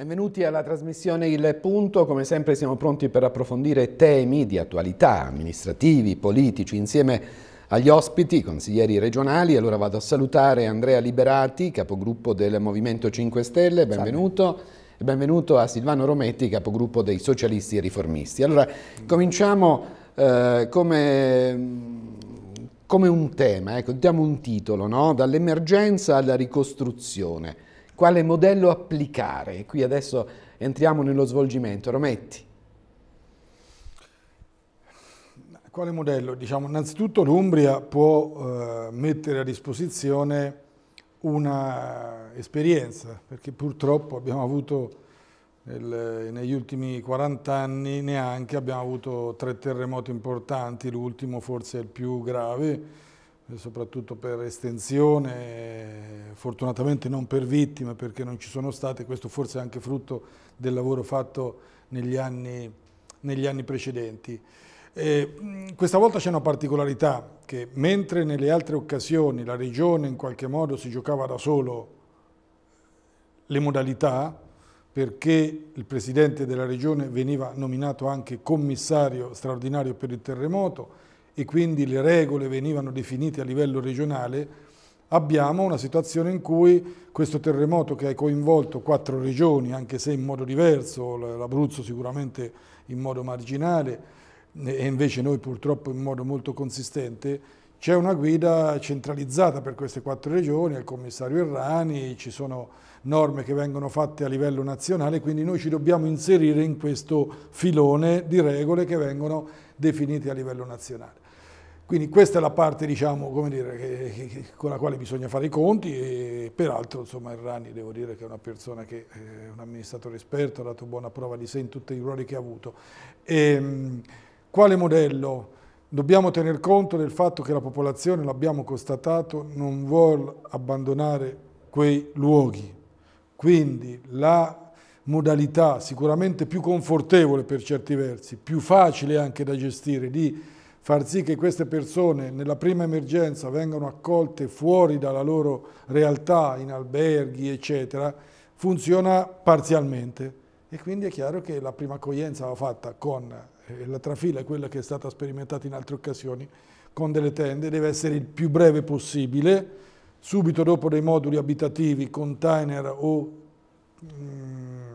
Benvenuti alla trasmissione Il Punto, come sempre siamo pronti per approfondire temi di attualità, amministrativi, politici, insieme agli ospiti, consiglieri regionali. Allora vado a salutare Andrea Liberati, capogruppo del Movimento 5 Stelle, benvenuto. Salve. E benvenuto a Silvano Rometti, capogruppo dei Socialisti e Riformisti. Allora, cominciamo eh, come come un tema, ecco, diamo un titolo, no? dall'emergenza alla ricostruzione quale modello applicare. Qui adesso entriamo nello svolgimento. Rometti. Quale modello? Diciamo, innanzitutto l'Umbria può eh, mettere a disposizione una esperienza, perché purtroppo abbiamo avuto nel, negli ultimi 40 anni neanche, abbiamo avuto tre terremoti importanti, l'ultimo forse è il più grave, eh, soprattutto per estensione, fortunatamente non per vittime perché non ci sono state, questo forse è anche frutto del lavoro fatto negli anni, negli anni precedenti. E questa volta c'è una particolarità che mentre nelle altre occasioni la regione in qualche modo si giocava da solo le modalità perché il presidente della regione veniva nominato anche commissario straordinario per il terremoto, e quindi le regole venivano definite a livello regionale, abbiamo una situazione in cui questo terremoto che ha coinvolto quattro regioni, anche se in modo diverso, l'Abruzzo sicuramente in modo marginale e invece noi purtroppo in modo molto consistente, c'è una guida centralizzata per queste quattro regioni, il commissario Errani, ci sono norme che vengono fatte a livello nazionale, quindi noi ci dobbiamo inserire in questo filone di regole che vengono definite a livello nazionale. Quindi questa è la parte diciamo, dire, che, che, con la quale bisogna fare i conti e peraltro insomma, Errani devo dire che è una persona che è eh, un amministratore esperto, ha dato buona prova di sé in tutti i ruoli che ha avuto. E, ehm, quale modello? Dobbiamo tener conto del fatto che la popolazione, l'abbiamo constatato, non vuole abbandonare quei luoghi. Quindi la modalità sicuramente più confortevole per certi versi, più facile anche da gestire, di far sì che queste persone nella prima emergenza vengano accolte fuori dalla loro realtà, in alberghi, eccetera, funziona parzialmente. E quindi è chiaro che la prima accoglienza va fatta con eh, la trafila, quella che è stata sperimentata in altre occasioni, con delle tende, deve essere il più breve possibile, subito dopo dei moduli abitativi, container o mh, mm,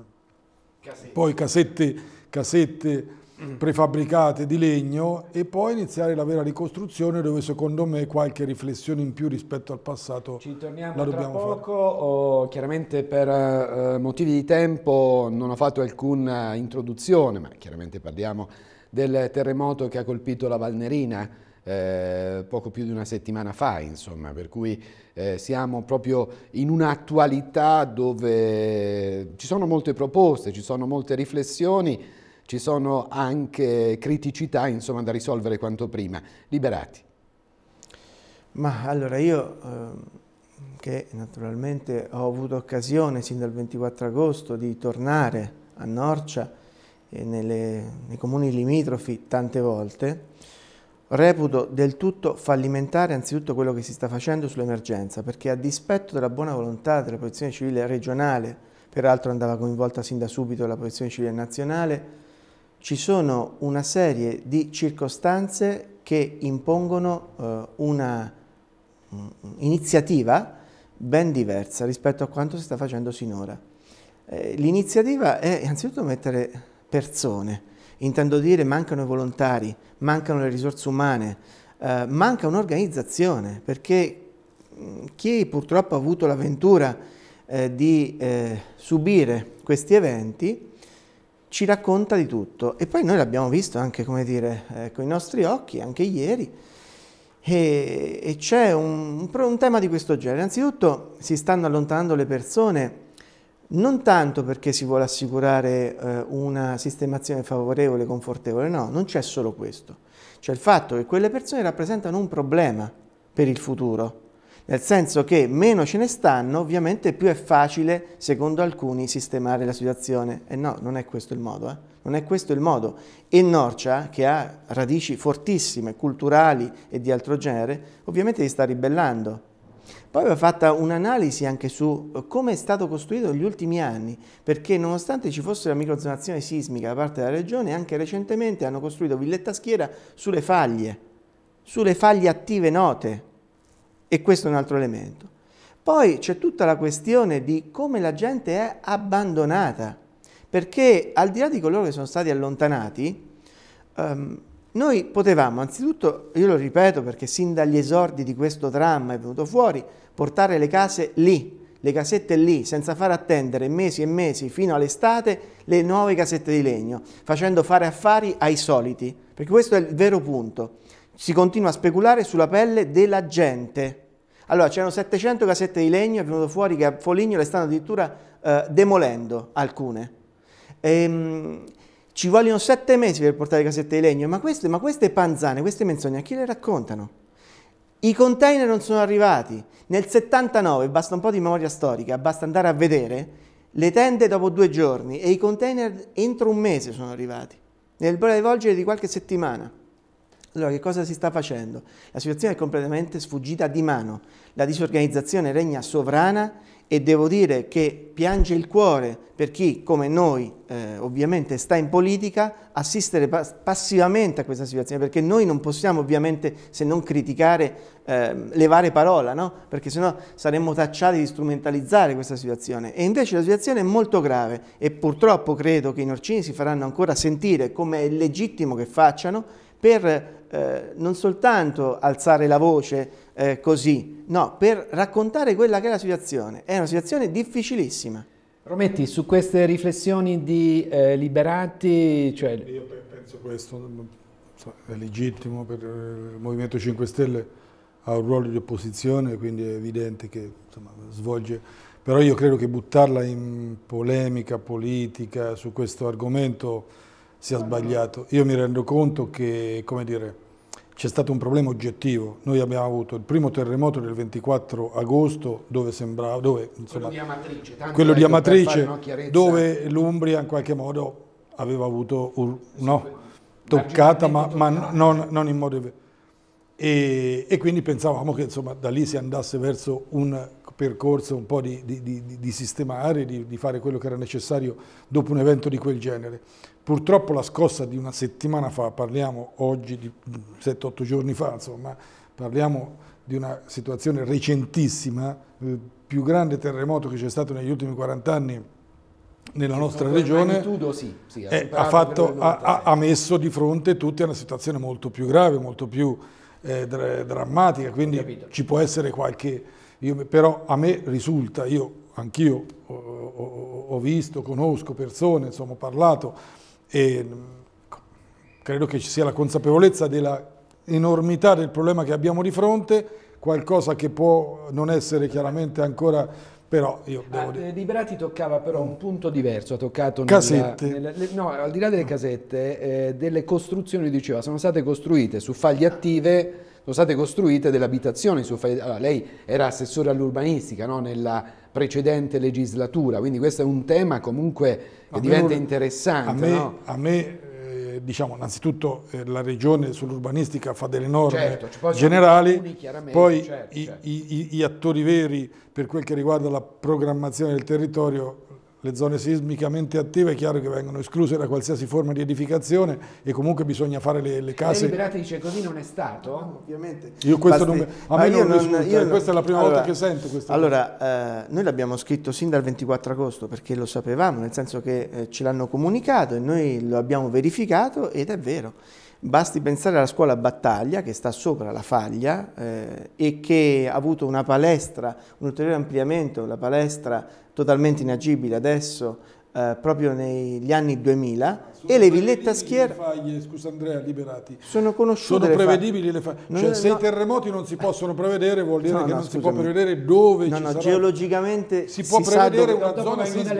casette. poi casette, casette Mm. prefabbricate di legno e poi iniziare la vera ricostruzione dove secondo me qualche riflessione in più rispetto al passato Ci torniamo la tra poco, oh, chiaramente per eh, motivi di tempo non ho fatto alcuna introduzione, ma chiaramente parliamo del terremoto che ha colpito la Valnerina eh, poco più di una settimana fa, insomma, per cui eh, siamo proprio in un'attualità dove ci sono molte proposte, ci sono molte riflessioni ci sono anche criticità insomma, da risolvere quanto prima. Liberati. Ma allora io, eh, che naturalmente ho avuto occasione sin dal 24 agosto di tornare a Norcia e nelle, nei comuni limitrofi tante volte, reputo del tutto fallimentare anzitutto quello che si sta facendo sull'emergenza, perché a dispetto della buona volontà della protezione civile regionale, peraltro andava coinvolta sin da subito la protezione civile nazionale, ci sono una serie di circostanze che impongono eh, una mm, iniziativa ben diversa rispetto a quanto si sta facendo sinora. Eh, l'iniziativa è innanzitutto mettere persone, intendo dire mancano i volontari, mancano le risorse umane, eh, manca un'organizzazione perché mm, chi purtroppo ha avuto l'avventura eh, di eh, subire questi eventi ci racconta di tutto. E poi noi l'abbiamo visto anche, come dire, eh, con i nostri occhi, anche ieri, e, e c'è un, un tema di questo genere. Innanzitutto si stanno allontanando le persone non tanto perché si vuole assicurare eh, una sistemazione favorevole, confortevole, no, non c'è solo questo. C'è il fatto che quelle persone rappresentano un problema per il futuro nel senso che meno ce ne stanno, ovviamente più è facile, secondo alcuni, sistemare la situazione. E no, non è questo il modo. Eh? Non è questo il modo. E Norcia, che ha radici fortissime, culturali e di altro genere, ovviamente si sta ribellando. Poi aveva fatta un'analisi anche su eh, come è stato costruito negli ultimi anni, perché nonostante ci fosse la microzonazione sismica da parte della regione, anche recentemente hanno costruito villetta schiera sulle faglie, sulle faglie attive note e questo è un altro elemento. Poi c'è tutta la questione di come la gente è abbandonata, perché al di là di coloro che sono stati allontanati, ehm, noi potevamo, anzitutto, io lo ripeto perché sin dagli esordi di questo dramma è venuto fuori, portare le case lì, le casette lì, senza far attendere mesi e mesi fino all'estate le nuove casette di legno, facendo fare affari ai soliti, perché questo è il vero punto si continua a speculare sulla pelle della gente. Allora, c'erano 700 casette di legno, è venuto fuori che a Foligno le stanno addirittura eh, demolendo alcune. Ehm, ci vogliono sette mesi per portare casette di legno, ma queste, ma queste panzane, queste menzogne, a chi le raccontano? I container non sono arrivati. Nel 79, basta un po' di memoria storica, basta andare a vedere, le tende dopo due giorni e i container entro un mese sono arrivati, nel breve volgere di qualche settimana. Allora che cosa si sta facendo? La situazione è completamente sfuggita di mano, la disorganizzazione regna sovrana e devo dire che piange il cuore per chi, come noi, eh, ovviamente sta in politica, assistere pa passivamente a questa situazione, perché noi non possiamo ovviamente, se non criticare, eh, levare parola, no? perché sennò saremmo tacciati di strumentalizzare questa situazione. E invece la situazione è molto grave e purtroppo credo che i norcini si faranno ancora sentire, come è legittimo che facciano, per eh, non soltanto alzare la voce eh, così, no, per raccontare quella che è la situazione. È una situazione difficilissima. Rometti, su queste riflessioni di eh, Liberati... Cioè... Io penso questo, è legittimo, per eh, il Movimento 5 Stelle ha un ruolo di opposizione, quindi è evidente che insomma, svolge... Però io credo che buttarla in polemica politica su questo argomento sia sbagliato. Io mi rendo conto che, come dire, c'è stato un problema oggettivo. Noi abbiamo avuto il primo terremoto del 24 agosto dove sembrava... Dove, insomma, quello di ecco, Amatrice. Quello di Amatrice dove l'Umbria in qualche modo aveva avuto... Un, no, toccata, ma, ma non, non, in modo... E, e, quindi pensavamo che insomma, da lì si andasse verso un percorso un po' di, di, di, di sistemare, di fare quello che era necessario dopo un evento di quel genere. Purtroppo la scossa di una settimana fa, parliamo oggi di 7-8 giorni fa, insomma, parliamo di una situazione recentissima, il eh, più grande terremoto che c'è stato negli ultimi 40 anni nella nostra regione sì, sì, eh, ha, fatto, ha, ha, messo di fronte tutti a una situazione molto più grave, molto più eh, dr drammatica, quindi ci può essere qualche... Io, però a me risulta, io anch'io ho, ho, ho, visto, conosco persone, insomma ho parlato e mm, credo che ci sia la consapevolezza dell'enormità del problema che abbiamo di fronte, qualcosa che può non essere chiaramente ancora però io ah, devo ah, dire... Liberati toccava però un punto diverso, ha toccato... Casette. Nella, no, al di là delle casette, eh, delle costruzioni, diceva, sono state costruite su faglie attive, sono state costruite delle abitazioni su faglie... Allora, lei era assessore all'urbanistica, no? Nella, precedente legislatura, quindi questo è un tema comunque che diventa me, interessante. A me, no? a me eh, diciamo, innanzitutto eh, la regione sull'urbanistica fa delle norme certo, generali, comuni, poi certo, i, certo. I, i, gli attori veri per quel che riguarda la programmazione del territorio le zone sismicamente attive è chiaro che vengono escluse da qualsiasi forma di edificazione e comunque bisogna fare le, le case. Le liberate dice così non è stato? No, ovviamente. Io questo Basti, non, a me non, non, risulta, io eh, questa è la prima allora, volta che sento questo. Allora, eh, noi l'abbiamo scritto sin dal 24 agosto perché lo sapevamo, nel senso che eh, ce l'hanno comunicato e noi lo abbiamo verificato ed è vero. Basti pensare alla scuola Battaglia che sta sopra la faglia eh, e che ha avuto una palestra, un ulteriore ampliamento, la palestra totalmente inagibile adesso, eh, proprio negli anni 2000 sono e le villette a schiera faglie, scusa Andrea, liberati. Sono conosciute sono prevedibili le faglie, non, cioè se no, i terremoti non si possono prevedere vuol dire no, che no, non scusami. si può prevedere dove no, ci no, sarà. geologicamente si può prevedere dove, una zona in lei,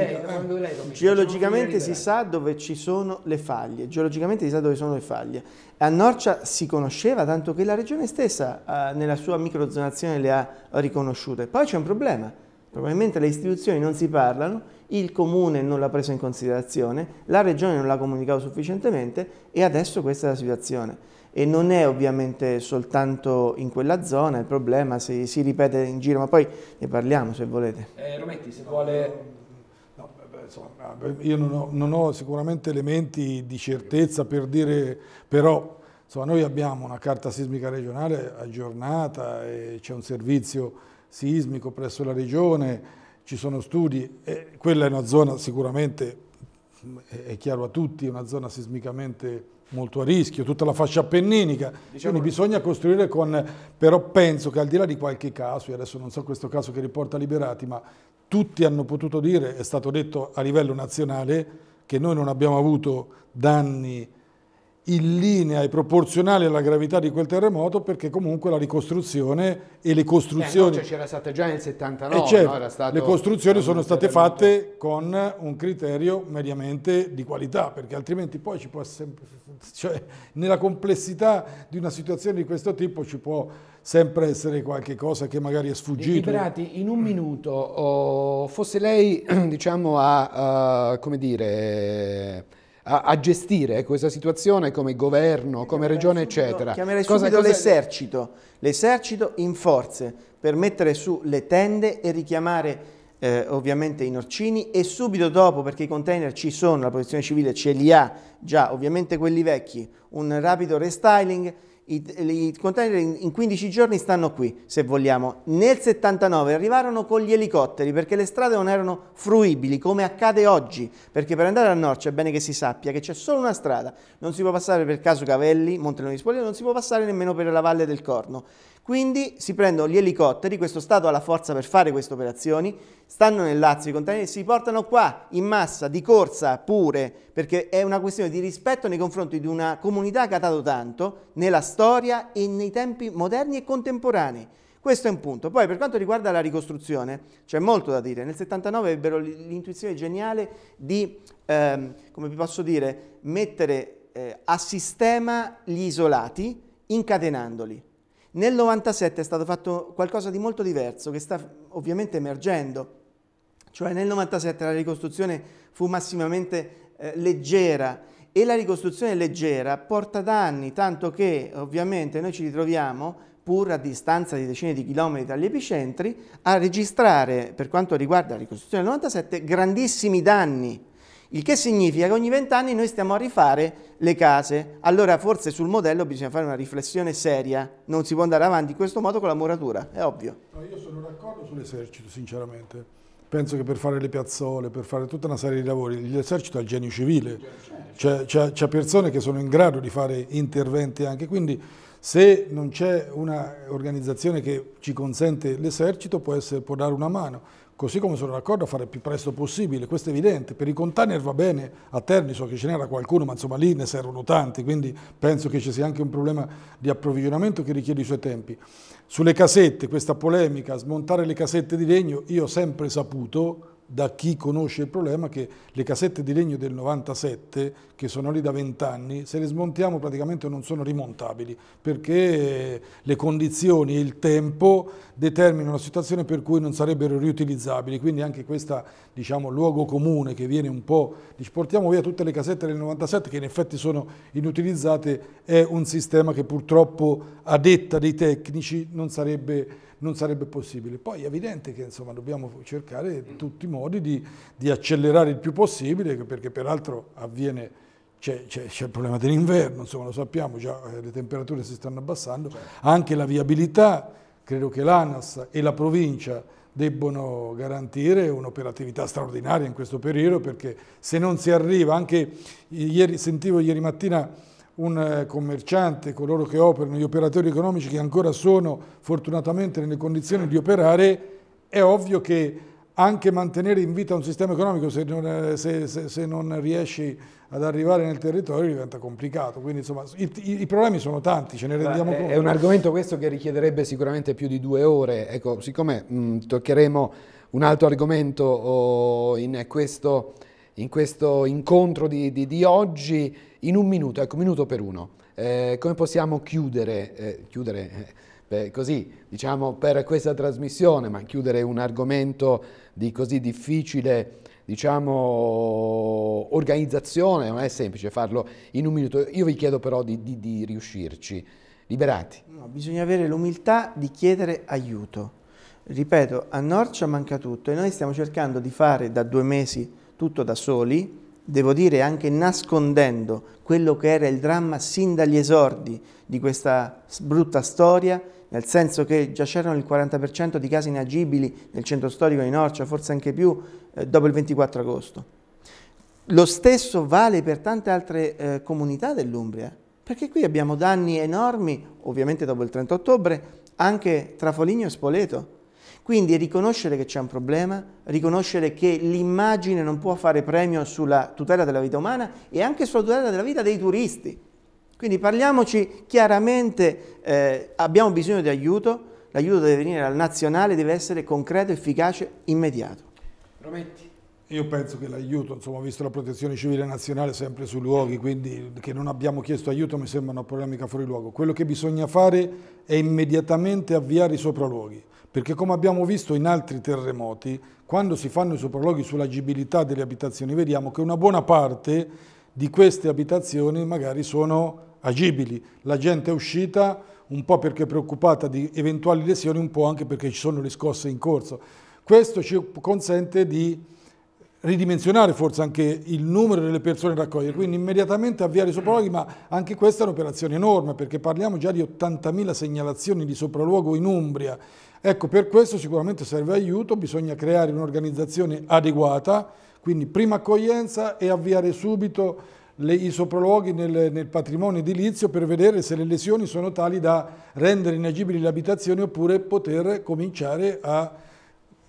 lei Geologicamente si sa dove ci sono le faglie, geologicamente si sa dove sono le faglie. A Norcia si conosceva tanto che la regione stessa eh, nella sua microzonazione le ha riconosciute. Poi c'è un problema Probabilmente le istituzioni non si parlano, il comune non l'ha preso in considerazione, la regione non l'ha comunicato sufficientemente e adesso questa è la situazione. E non è ovviamente soltanto in quella zona il problema, si, si ripete in giro, ma poi ne parliamo se volete. Eh, Rometti, se vuole Insomma, io non ho, non ho, sicuramente elementi di certezza per dire, però insomma, noi abbiamo una carta sismica regionale aggiornata e c'è un servizio sismico presso la regione, ci sono studi, eh, quella è una zona sicuramente, è chiaro a tutti, una zona sismicamente molto a rischio, tutta la fascia appenninica, diciamo quindi bisogna costruire con, però penso che al di là di qualche caso, e adesso non so questo caso che riporta Liberati, ma tutti hanno potuto dire, è stato detto a livello nazionale, che noi non abbiamo avuto danni in linea e proporzionale alla gravità di quel terremoto perché comunque la ricostruzione e le costruzioni... Eh, no, cioè, c'era stata già nel 79, eh, certo, no? stato, Le costruzioni sono state fatte con un criterio mediamente di qualità perché altrimenti poi ci può sempre... Cioè, nella complessità di una situazione di questo tipo ci può sempre essere qualche cosa che magari è sfuggito. Liberati, in un minuto, oh, fosse lei diciamo a, uh, come dire a, a gestire questa situazione come governo, come regione, eccetera? Chiamerei cosa, subito l'esercito, l'esercito in forze per mettere su le tende e richiamare eh, ovviamente i norcini e subito dopo, perché i container ci sono, la protezione civile ce li ha già, ovviamente quelli vecchi, un rapido restyling i, I, container in 15 giorni stanno qui, se vogliamo. Nel 79 arrivarono con gli elicotteri perché le strade non erano fruibili, come accade oggi, perché per andare a Norcia è bene che si sappia che c'è solo una strada, non si può passare per Caso Cavelli, Monte Montelone di Spoglia, non si può passare nemmeno per la Valle del Corno. Quindi si prendono gli elicotteri, questo Stato ha la forza per fare queste operazioni, stanno nel Lazio i container, si portano qua in massa, di corsa pure, perché è una questione di rispetto nei confronti di una comunità che ha dato tanto nella storia e nei tempi moderni e contemporanei. Questo è un punto. Poi per quanto riguarda la ricostruzione, c'è molto da dire. Nel 79 ebbero l'intuizione geniale di, ehm, come vi posso dire, mettere eh, a sistema gli isolati incatenandoli. Nel 97 è stato fatto qualcosa di molto diverso che sta ovviamente emergendo, cioè nel 97 la ricostruzione fu massimamente eh, leggera e la ricostruzione leggera porta danni, tanto che ovviamente noi ci ritroviamo, pur a distanza di decine di chilometri dagli epicentri, a registrare, per quanto riguarda la ricostruzione del 97, grandissimi danni il che significa che ogni vent'anni noi stiamo a rifare le case. Allora forse sul modello bisogna fare una riflessione seria. Non si può andare avanti in questo modo con la muratura, è ovvio. No, io sono d'accordo sull'esercito, sinceramente penso che per fare le piazzole, per fare tutta una serie di lavori, l'esercito ha il genio civile, c'è persone che sono in grado di fare interventi anche, quindi se non c'è un'organizzazione che ci consente l'esercito può, può dare una mano. Così come sono d'accordo a fare il più presto possibile, questo è evidente. Per i container va bene, a Terni so che ce n'era qualcuno, ma insomma lì ne servono tanti, quindi penso che ci sia anche un problema di approvvigionamento che richiede i suoi tempi. Sulle casette, questa polemica, smontare le casette di legno, io ho sempre saputo, da chi conosce il problema che le casette di legno del 97, che sono lì da 20 anni, se le smontiamo praticamente non sono rimontabili, perché le condizioni e il tempo determinano una situazione per cui non sarebbero riutilizzabili, quindi anche questo diciamo, luogo comune che viene un po', portiamo via tutte le casette del 97 che in effetti sono inutilizzate, è un sistema che purtroppo a detta dei tecnici non sarebbe non sarebbe possibile. Poi è evidente che insomma, dobbiamo cercare mm. tutti i modi di, di accelerare il più possibile, perché peraltro avviene c'è, il problema dell'inverno, insomma lo sappiamo, già eh, le temperature si stanno abbassando, certo. anche la viabilità, credo che l'ANAS e la provincia debbono garantire un'operatività straordinaria in questo periodo perché se non si arriva, anche ieri, sentivo ieri mattina un eh, commerciante, coloro che operano, gli operatori economici che ancora sono fortunatamente nelle condizioni di operare, è ovvio che anche mantenere in vita un sistema economico se non, eh, se, se, se non riesci ad arrivare nel territorio diventa complicato. Quindi insomma i, i, problemi sono tanti, ce ne rendiamo conto. È un argomento questo che richiederebbe sicuramente più di due ore. Ecco, siccome mh, toccheremo un altro argomento oh, in questo in questo incontro di, di, di, oggi in un minuto, ecco, minuto per uno. Eh, come possiamo chiudere, eh, chiudere eh, così, diciamo, per questa trasmissione, ma chiudere un argomento di così difficile diciamo, organizzazione, non è semplice farlo in un minuto. Io vi chiedo però di, di, di riuscirci. Liberati. No, bisogna avere l'umiltà di chiedere aiuto. Ripeto, a Norcia manca tutto e noi stiamo cercando di fare da due mesi tutto da soli, devo dire anche nascondendo quello che era il dramma sin dagli esordi di questa brutta storia, nel senso che già c'erano il 40% di casi inagibili nel centro storico di Norcia, forse anche più, eh, dopo il 24 agosto. Lo stesso vale per tante altre eh, comunità dell'Umbria, perché qui abbiamo danni enormi, ovviamente dopo il 30 ottobre, anche tra Foligno e Spoleto. Quindi riconoscere che c'è un problema, riconoscere che l'immagine non può fare premio sulla tutela della vita umana e anche sulla tutela della vita dei turisti. Quindi parliamoci chiaramente, eh, abbiamo bisogno di aiuto, l'aiuto deve venire dal nazionale, deve essere concreto, efficace, immediato. Prometti. Io penso che l'aiuto, insomma, visto la protezione civile nazionale sempre sui luoghi, quindi che non abbiamo chiesto aiuto mi sembra una polemica fuori luogo. Quello che bisogna fare è immediatamente avviare i sopralluoghi perché come abbiamo visto in altri terremoti, quando si fanno i sopralluoghi sull'agibilità delle abitazioni, vediamo che una buona parte di queste abitazioni magari sono agibili. La gente è uscita un po' perché è preoccupata di eventuali lesioni, un po' anche perché ci sono le scosse in corso. Questo ci consente di ridimensionare forse anche il numero delle persone da raccogliere, quindi immediatamente avviare i sopralluoghi, ma anche questa è un'operazione enorme perché parliamo già di 80.000 segnalazioni di sopralluogo in Umbria. Ecco, per questo sicuramente serve aiuto, bisogna creare un'organizzazione adeguata, quindi prima accoglienza e avviare subito le, i sopralluoghi nel, nel, patrimonio edilizio per vedere se le lesioni sono tali da rendere inagibili le abitazioni oppure poter cominciare a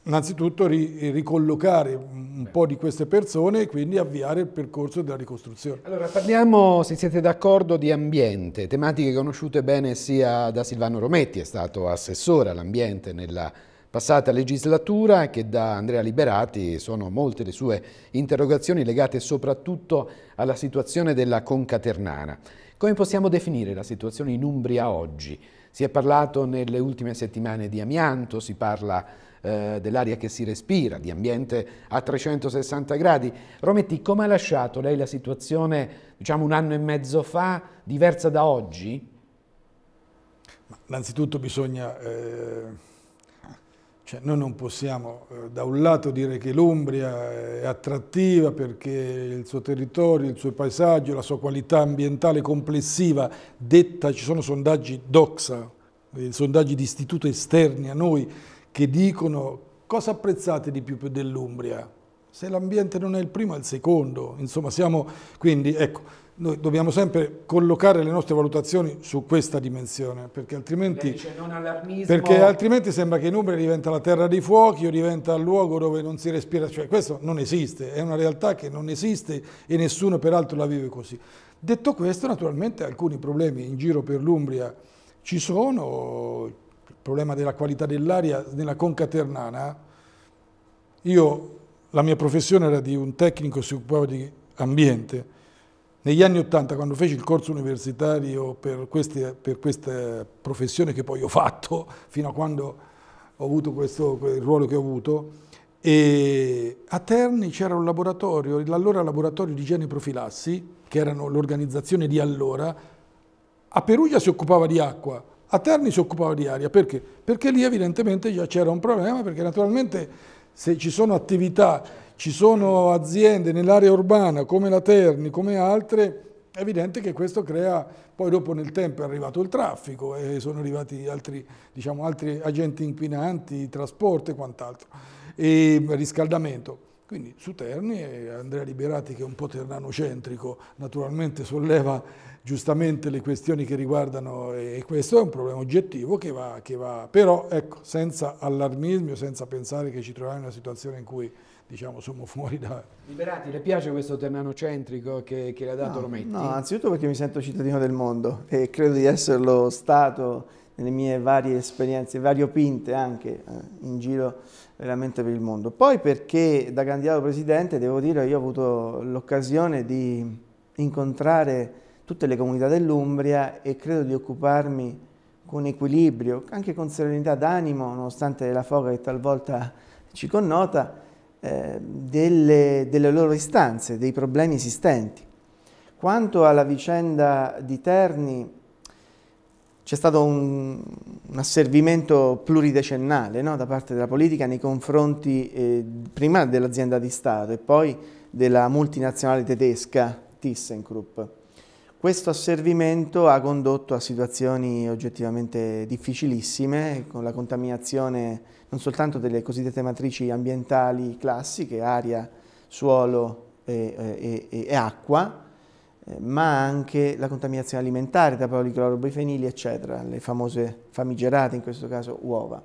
innanzitutto ri ricollocare un po' di queste persone e quindi avviare il percorso della ricostruzione. Allora parliamo, se siete d'accordo, di ambiente, tematiche conosciute bene sia da Silvano Rometti, è stato assessore all'ambiente nella passata legislatura che da Andrea Liberati sono molte le sue interrogazioni legate soprattutto alla situazione della Conca Ternana. Come possiamo definire la situazione in Umbria oggi? Si è parlato nelle ultime settimane di amianto, si parla eh, dell'aria che si respira, di ambiente a 360 gradi. Rometti, come ha lasciato lei la situazione, diciamo un anno e mezzo fa, diversa da oggi? Ma, innanzitutto bisogna... Eh cioè, noi non possiamo eh, da un lato dire che l'Umbria è attrattiva perché il suo territorio, il suo paesaggio, la sua qualità ambientale complessiva detta, ci sono sondaggi DOXA, eh, sondaggi di istituto esterni a noi che dicono cosa apprezzate di più dell'Umbria? Se l'ambiente non è il primo è il secondo, insomma siamo quindi ecco noi dobbiamo sempre collocare le nostre valutazioni su questa dimensione, perché altrimenti, perché altrimenti, sembra che in Umbria diventa la terra dei fuochi o diventa il luogo dove non si respira, cioè questo non esiste, è una realtà che non esiste e nessuno peraltro la vive così. Detto questo, naturalmente alcuni problemi in giro per l'Umbria ci sono, il problema della qualità dell'aria nella conca ternana, io la mia professione era di un tecnico si occupava di ambiente, negli anni Ottanta, quando feci il corso universitario per, queste, per, questa professione che poi ho fatto, fino a quando ho avuto questo, il ruolo che ho avuto, a Terni c'era un laboratorio, l'allora laboratorio di igiene profilassi, che erano l'organizzazione di allora, a Perugia si occupava di acqua, a Terni si occupava di aria, perché? Perché lì evidentemente già c'era un problema, perché naturalmente se ci sono attività ci sono aziende nell'area urbana come la Terni, come altre, è evidente che questo crea, poi dopo nel tempo è arrivato il traffico e sono arrivati altri, diciamo, altri agenti inquinanti, trasporto e quant'altro, e riscaldamento. Quindi su Terni Andrea Liberati che è un po' ternanocentrico naturalmente solleva giustamente le questioni che riguardano e questo è un problema oggettivo che va, che va però ecco senza allarmismo, senza pensare che ci troviamo in una situazione in cui diciamo, sono fuori da... Liberati, le piace questo Ternano centrico che, che le ha dato no, Rometti? No, anzitutto perché mi sento cittadino del mondo e credo di esserlo stato nelle mie varie esperienze, variopinte anche eh, in giro veramente per il mondo. Poi perché da candidato presidente, devo dire, io ho avuto l'occasione di incontrare tutte le comunità dell'Umbria e credo di occuparmi con equilibrio, anche con serenità d'animo, nonostante la foga che talvolta ci connota, eh, delle, delle loro istanze, dei problemi esistenti. Quanto alla vicenda di Terni, c'è stato un, un, asservimento pluridecennale no, da parte della politica nei confronti eh, prima dell'azienda di Stato e poi della multinazionale tedesca ThyssenKrupp. Questo asservimento ha condotto a situazioni oggettivamente difficilissime, con la contaminazione non soltanto delle cosiddette matrici ambientali classiche, aria, suolo e, e, e acqua, eh, ma anche la contaminazione alimentare da policlorobifenili, eccetera, le famose famigerate, in questo caso uova.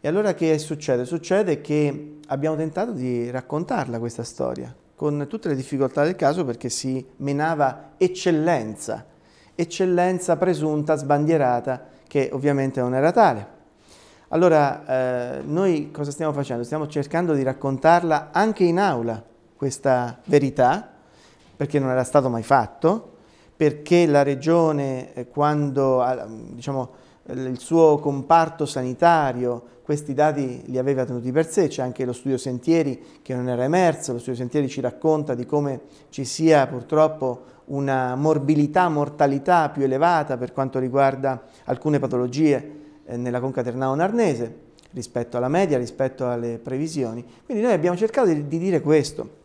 E allora che succede? Succede che abbiamo tentato di raccontarla questa storia, con tutte le difficoltà del caso perché si menava eccellenza, eccellenza presunta, sbandierata, che ovviamente non era tale. Allora, eh, noi cosa stiamo facendo? Stiamo cercando di raccontarla anche in aula, questa verità, perché non era stato mai fatto, perché la Regione, eh, quando ah, diciamo, il suo comparto sanitario questi dati li aveva tenuti per sé, c'è anche lo studio Sentieri che non era emerso, lo studio Sentieri ci racconta di come ci sia purtroppo una morbilità, mortalità più elevata per quanto riguarda alcune patologie eh, nella conca Ternao narnese rispetto alla media, rispetto alle previsioni. Quindi noi abbiamo cercato di, di dire questo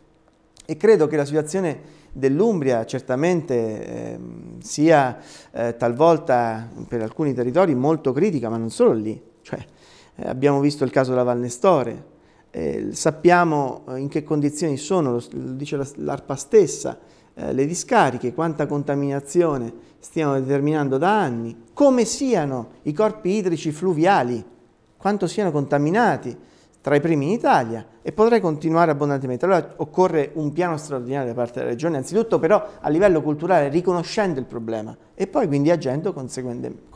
e credo che la situazione dell'Umbria certamente eh, sia eh, talvolta per alcuni territori molto critica, ma non solo lì. Cioè, eh, abbiamo visto il caso della Valnestore, eh, sappiamo eh, in che condizioni sono, lo, dice l'ARPA stessa, eh, le discariche, quanta contaminazione stiamo determinando da anni, come siano i corpi idrici fluviali, quanto siano contaminati, tra i primi in Italia e potrei continuare abbondantemente. Allora occorre un piano straordinario da parte della Regione, anzitutto però a livello culturale riconoscendo il problema e poi quindi agendo conseguentemente.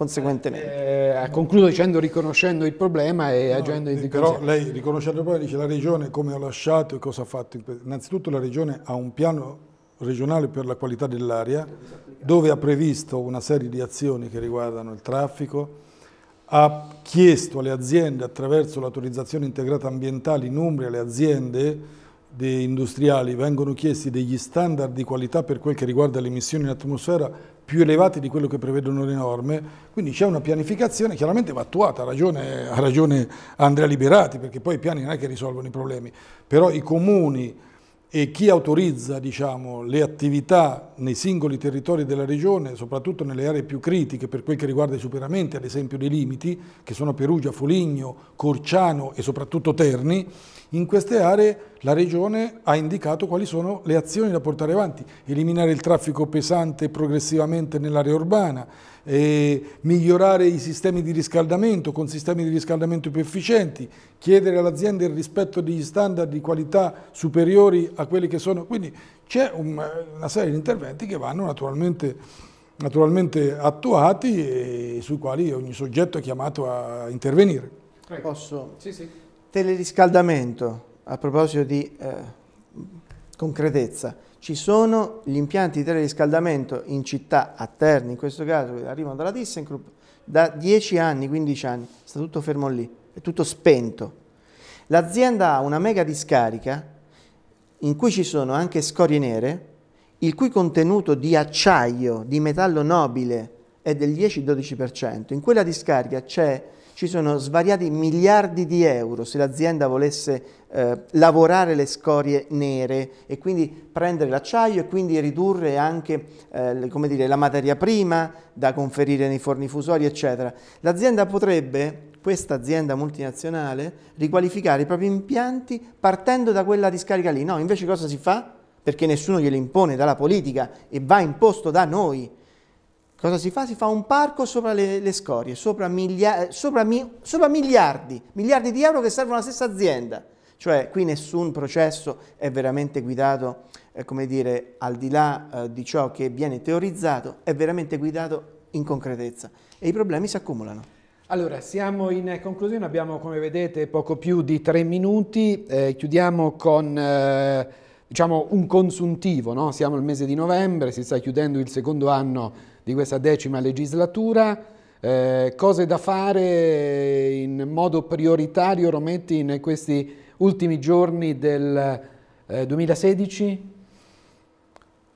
Eh, eh, concludo dicendo riconoscendo il problema e no, agendo in eh, Però lei riconoscendo il problema dice la Regione come ha lasciato e cosa ha fatto. Innanzitutto la Regione ha un piano regionale per la qualità dell'aria, dove ha previsto una serie di azioni che riguardano il traffico, ha chiesto alle aziende attraverso l'autorizzazione integrata ambientale in Umbria, alle aziende industriali vengono chiesti degli standard di qualità per quel che riguarda le emissioni in atmosfera più elevati di quello che prevedono le norme, quindi c'è una pianificazione, chiaramente va attuata, ha ragione, ha ragione Andrea Liberati, perché poi i piani non è che risolvono i problemi, però i comuni e chi autorizza diciamo, le attività nei singoli territori della regione, soprattutto nelle aree più critiche per quel che riguarda i superamenti, ad esempio dei limiti, che sono Perugia, Foligno, Corciano e soprattutto Terni, in queste aree la Regione ha indicato quali sono le azioni da portare avanti, eliminare il traffico pesante progressivamente nell'area urbana, eh, migliorare i sistemi di riscaldamento con sistemi di riscaldamento più efficienti, chiedere all'azienda il rispetto degli standard di qualità superiori a quelli che sono. Quindi c'è una serie di interventi che vanno naturalmente naturalmente attuati e sui quali ogni soggetto è chiamato a intervenire. Posso? Sì, sì. Teleriscaldamento, a proposito di eh, concretezza, ci sono gli impianti di teleriscaldamento in città, a Terni in questo caso, che arrivano dalla ThyssenKrupp, da 10 anni, 15 anni, sta tutto fermo lì, è tutto spento. L'azienda ha una mega discarica in cui ci sono anche scorie nere, il cui contenuto di acciaio, di metallo nobile, è del 10-12%. In quella discarica c'è ci sono svariati miliardi di euro se l'azienda volesse eh, lavorare le scorie nere e quindi prendere l'acciaio e quindi ridurre anche eh, dire, la materia prima da conferire nei forni fusori, eccetera. L'azienda potrebbe, questa azienda multinazionale, riqualificare i propri impianti partendo da quella discarica lì. No, invece cosa si fa? Perché nessuno glielo impone dalla politica e va imposto da noi Cosa si fa? Si fa un parco sopra le, le scorie, sopra, miglia, sopra, mi, sopra miliardi, miliardi di euro che servono alla stessa azienda. Cioè qui nessun processo è veramente guidato, eh, come dire, al di là eh, di ciò che viene teorizzato, è veramente guidato in concretezza e i problemi si accumulano. Allora, siamo in conclusione, abbiamo come vedete poco più di tre minuti, eh, chiudiamo con eh, diciamo un consuntivo, no? siamo al mese di novembre, si sta chiudendo il secondo anno di questa decima legislatura. Eh, cose da fare in modo prioritario, Rometti, in questi ultimi giorni del eh, 2016?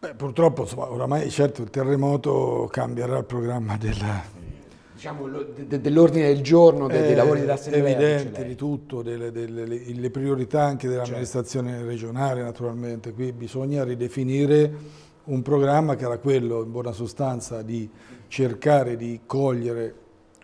Beh, purtroppo, insomma, oramai certo il terremoto cambierà il programma della, diciamo, dell'ordine del giorno dei, dei eh, lavori dell'Assemblea. È evidente di tutto, delle, delle, le priorità anche dell'amministrazione cioè. regionale naturalmente, qui bisogna ridefinire un programma che era quello, in buona sostanza, di cercare di cogliere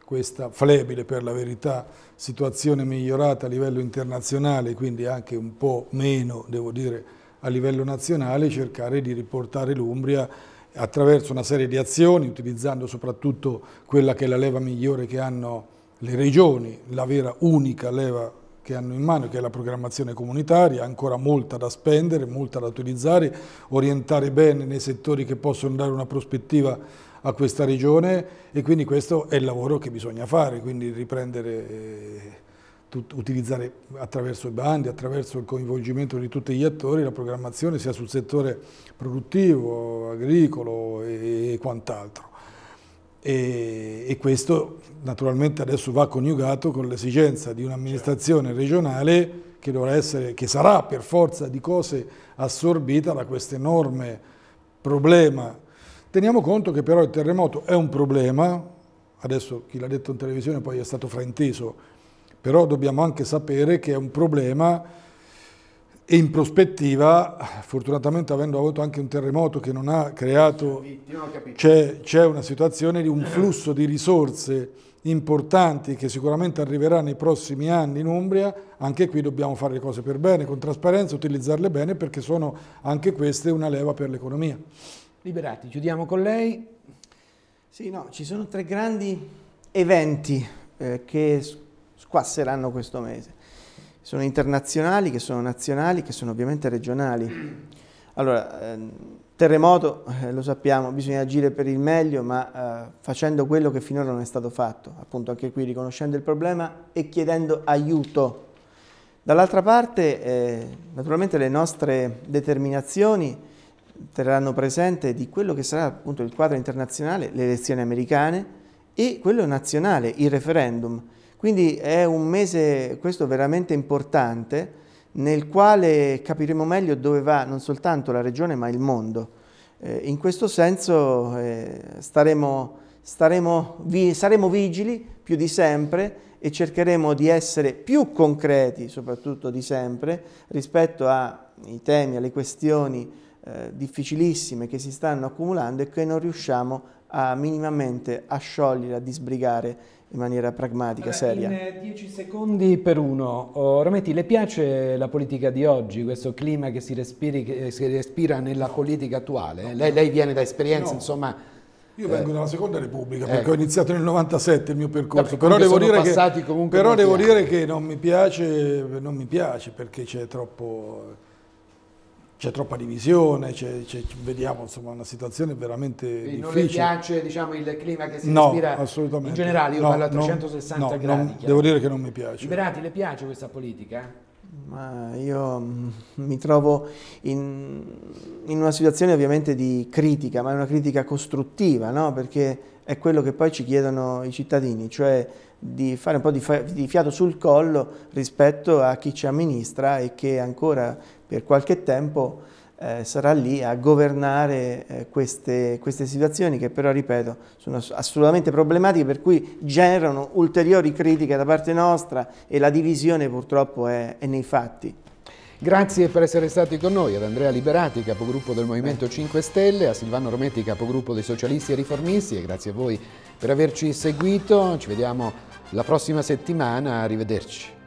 questa flebile, per la verità, situazione migliorata a livello internazionale, quindi anche un po' meno, devo dire, a livello nazionale, cercare di riportare l'Umbria attraverso una serie di azioni, utilizzando soprattutto quella che è la leva migliore che hanno le regioni, la vera unica leva che hanno in mano, che è la programmazione comunitaria, ancora molta da spendere, molta da utilizzare, orientare bene nei settori che possono dare una prospettiva a questa regione e quindi questo è il lavoro che bisogna fare, quindi riprendere, eh, utilizzare attraverso i bandi, attraverso il coinvolgimento di tutti gli attori la programmazione sia sul settore produttivo, agricolo e, e quant'altro e, e questo naturalmente adesso va coniugato con l'esigenza di un'amministrazione certo. regionale che, dovrà essere, che sarà per forza di cose assorbita da questo enorme problema. Teniamo conto che però il terremoto è un problema, adesso chi l'ha detto in televisione poi è stato frainteso, però dobbiamo anche sapere che è un problema e in prospettiva, fortunatamente avendo avuto anche un terremoto che non ha creato, c'è una situazione di un flusso di risorse importanti che sicuramente arriverà nei prossimi anni in Umbria, anche qui dobbiamo fare le cose per bene, con trasparenza, utilizzarle bene perché sono anche queste una leva per l'economia. Liberati, chiudiamo con lei. Sì, no, ci sono tre grandi eventi eh, che squasseranno questo mese sono internazionali, che sono nazionali, che sono ovviamente regionali. Allora, ehm, terremoto, eh, lo sappiamo, bisogna agire per il meglio, ma eh, facendo quello che finora non è stato fatto, appunto anche qui riconoscendo il problema e chiedendo aiuto. Dall'altra parte, eh, naturalmente le nostre determinazioni terranno presente di quello che sarà appunto il quadro internazionale, le elezioni americane e quello nazionale, il referendum quindi è un mese, questo veramente importante, nel quale capiremo meglio dove va non soltanto la regione ma il mondo. Eh, in questo senso eh, staremo, staremo vi, saremo vigili più di sempre e cercheremo di essere più concreti, soprattutto di sempre, rispetto ai temi, alle questioni eh, difficilissime che si stanno accumulando e che non riusciamo a, minimamente a sciogliere, a disbrigare in maniera pragmatica, Vabbè, eh, seria. In 10 eh, secondi per uno, oh, Rometti, le piace la politica di oggi, questo clima che si, respiri, che si respira nella politica attuale? No, lei, lei, viene da esperienze, no. insomma... Io vengo eh, dalla seconda repubblica perché ecco. ho iniziato nel 97 il mio percorso, Vabbè, però, devo dire, che, però devo dire che, non mi piace, non mi piace perché c'è troppo c'è troppa divisione, c è, vediamo insomma, una situazione veramente Quindi difficile. Non le piace diciamo, il clima che si no, respira in generale, io no, parlo a 360 non, gradi. No, devo dire che non mi piace. Liberati, le piace questa politica? Ma io mm, mi trovo in, in, una situazione ovviamente di critica, ma è una critica costruttiva, no? perché è quello che poi ci chiedono i cittadini, cioè di fare un po' di, di fiato sul collo rispetto a chi ci amministra e che ancora per qualche tempo eh, sarà lì a governare eh, queste, queste, situazioni che però, ripeto, sono assolutamente problematiche per cui generano ulteriori critiche da parte nostra e la divisione purtroppo è, è nei fatti. Grazie per essere stati con noi ad Andrea Liberati, capogruppo del Movimento 5 eh. Stelle, a Silvano Rometti, capogruppo dei Socialisti e Riformisti e grazie a voi per averci seguito. Ci vediamo la prossima settimana, arrivederci.